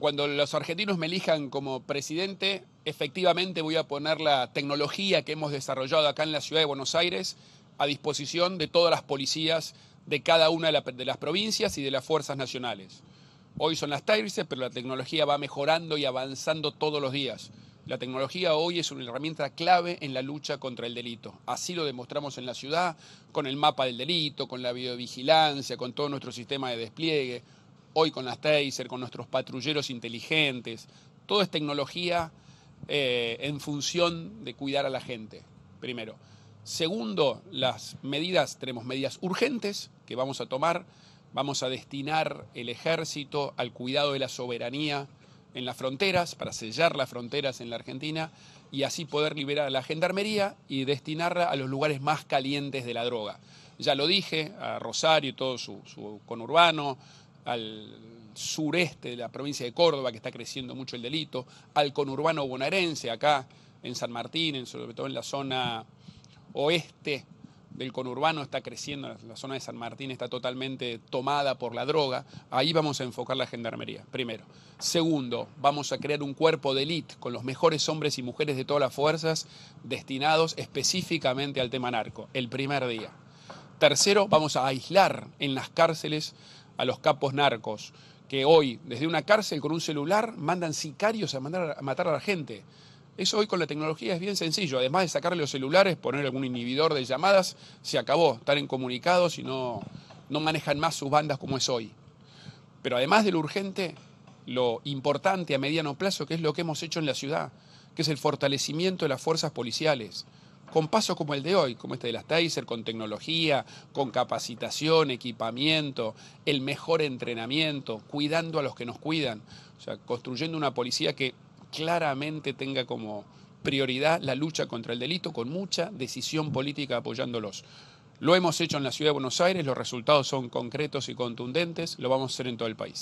cuando los argentinos me elijan como presidente, efectivamente voy a poner la tecnología que hemos desarrollado acá en la ciudad de Buenos Aires a disposición de todas las policías de cada una de las provincias y de las fuerzas nacionales. Hoy son las TAIRSE, pero la tecnología va mejorando y avanzando todos los días. La tecnología hoy es una herramienta clave en la lucha contra el delito. Así lo demostramos en la ciudad, con el mapa del delito, con la videovigilancia, con todo nuestro sistema de despliegue hoy con las Taser, con nuestros patrulleros inteligentes. Todo es tecnología eh, en función de cuidar a la gente, primero. Segundo, las medidas, tenemos medidas urgentes que vamos a tomar. Vamos a destinar el ejército al cuidado de la soberanía en las fronteras, para sellar las fronteras en la Argentina y así poder liberar a la gendarmería y destinarla a los lugares más calientes de la droga. Ya lo dije, a Rosario y todo su, su conurbano, al sureste de la provincia de Córdoba, que está creciendo mucho el delito, al conurbano bonaerense, acá en San Martín, en, sobre todo en la zona oeste del conurbano está creciendo, la zona de San Martín está totalmente tomada por la droga, ahí vamos a enfocar la gendarmería, primero. Segundo, vamos a crear un cuerpo de élite con los mejores hombres y mujeres de todas las fuerzas destinados específicamente al tema narco, el primer día. Tercero, vamos a aislar en las cárceles a los capos narcos, que hoy, desde una cárcel con un celular, mandan sicarios a, mandar, a matar a la gente. Eso hoy con la tecnología es bien sencillo. Además de sacarle los celulares, poner algún inhibidor de llamadas, se acabó. Están incomunicados y no, no manejan más sus bandas como es hoy. Pero además de lo urgente, lo importante a mediano plazo, que es lo que hemos hecho en la ciudad, que es el fortalecimiento de las fuerzas policiales con pasos como el de hoy, como este de las Taser, con tecnología, con capacitación, equipamiento, el mejor entrenamiento, cuidando a los que nos cuidan, o sea, construyendo una policía que claramente tenga como prioridad la lucha contra el delito con mucha decisión política apoyándolos. Lo hemos hecho en la ciudad de Buenos Aires, los resultados son concretos y contundentes, lo vamos a hacer en todo el país.